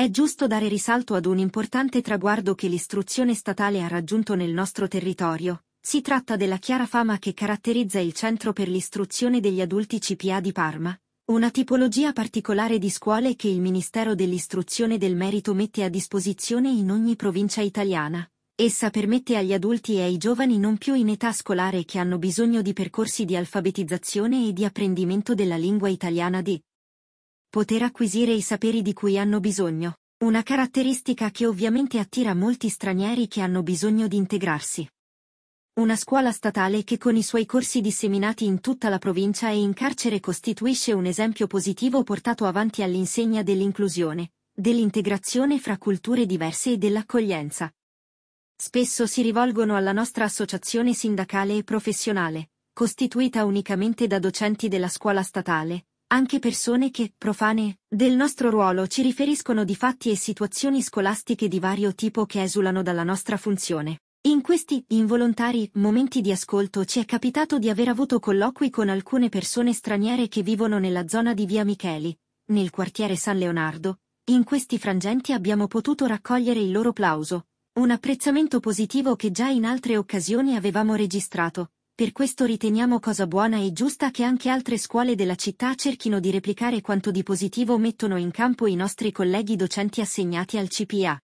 È giusto dare risalto ad un importante traguardo che l'istruzione statale ha raggiunto nel nostro territorio. Si tratta della chiara fama che caratterizza il Centro per l'istruzione degli adulti CPA di Parma, una tipologia particolare di scuole che il Ministero dell'Istruzione del Merito mette a disposizione in ogni provincia italiana. Essa permette agli adulti e ai giovani non più in età scolare che hanno bisogno di percorsi di alfabetizzazione e di apprendimento della lingua italiana di poter acquisire i saperi di cui hanno bisogno, una caratteristica che ovviamente attira molti stranieri che hanno bisogno di integrarsi. Una scuola statale che con i suoi corsi disseminati in tutta la provincia e in carcere costituisce un esempio positivo portato avanti all'insegna dell'inclusione, dell'integrazione fra culture diverse e dell'accoglienza. Spesso si rivolgono alla nostra associazione sindacale e professionale, costituita unicamente da docenti della scuola statale, anche persone che, profane, del nostro ruolo ci riferiscono di fatti e situazioni scolastiche di vario tipo che esulano dalla nostra funzione. In questi involontari momenti di ascolto ci è capitato di aver avuto colloqui con alcune persone straniere che vivono nella zona di Via Micheli, nel quartiere San Leonardo. In questi frangenti abbiamo potuto raccogliere il loro plauso, un apprezzamento positivo che già in altre occasioni avevamo registrato, per questo riteniamo cosa buona e giusta che anche altre scuole della città cerchino di replicare quanto di positivo mettono in campo i nostri colleghi docenti assegnati al CPA.